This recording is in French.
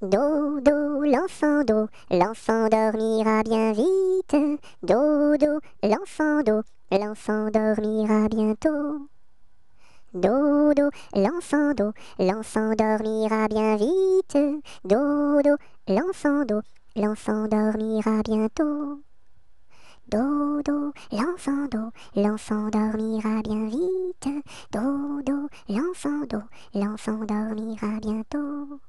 Dodo, l'enfant l'encendormira l'enfant dormira bien vite. Dodo, l'enfant l'encendormira l'enfant dormira bientôt. Dodo, l'enfant do, l'enfant dormira bien vite. Dodo, l'enfant l'encendormira l'enfant dormira bientôt. Dodo, l'enfant do, l'enfant dormira bien vite. Dodo, l'enfant do, l'enfant dormira bientôt.